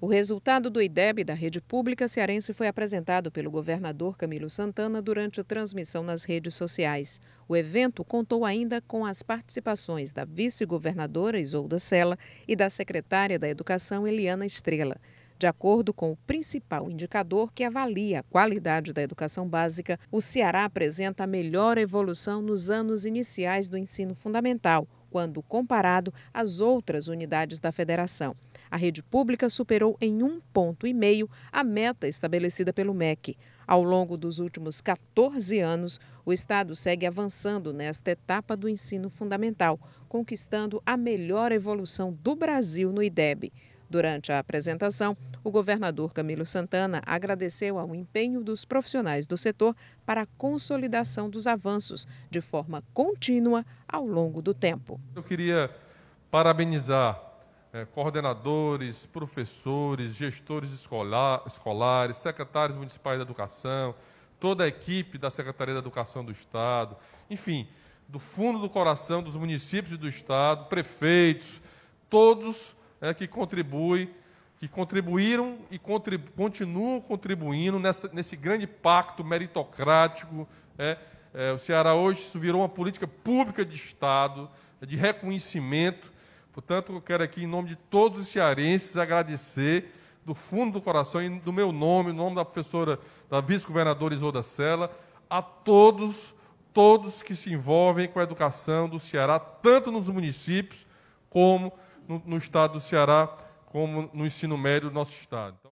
O resultado do IDEB da rede pública cearense foi apresentado pelo governador Camilo Santana durante a transmissão nas redes sociais. O evento contou ainda com as participações da vice-governadora Isolda Sela e da secretária da Educação Eliana Estrela. De acordo com o principal indicador que avalia a qualidade da educação básica, o Ceará apresenta a melhor evolução nos anos iniciais do ensino fundamental, quando comparado às outras unidades da federação. A rede pública superou em um ponto e meio a meta estabelecida pelo MEC. Ao longo dos últimos 14 anos, o Estado segue avançando nesta etapa do ensino fundamental, conquistando a melhor evolução do Brasil no IDEB. Durante a apresentação, o governador Camilo Santana agradeceu ao empenho dos profissionais do setor para a consolidação dos avanços de forma contínua ao longo do tempo. Eu queria parabenizar eh, coordenadores, professores, gestores escolar, escolares, secretários municipais da educação, toda a equipe da Secretaria da Educação do Estado, enfim, do fundo do coração dos municípios e do Estado, prefeitos, todos né, que contribui, que contribuíram e contribu continuam contribuindo nessa, nesse grande pacto meritocrático. É, é, o Ceará hoje virou uma política pública de Estado, de reconhecimento. Portanto, eu quero aqui, em nome de todos os cearenses, agradecer do fundo do coração e do meu nome, no nome da professora, da vice-governadora Isolda Sela, a todos, todos que se envolvem com a educação do Ceará, tanto nos municípios como no, no estado do Ceará, como no ensino médio do nosso estado.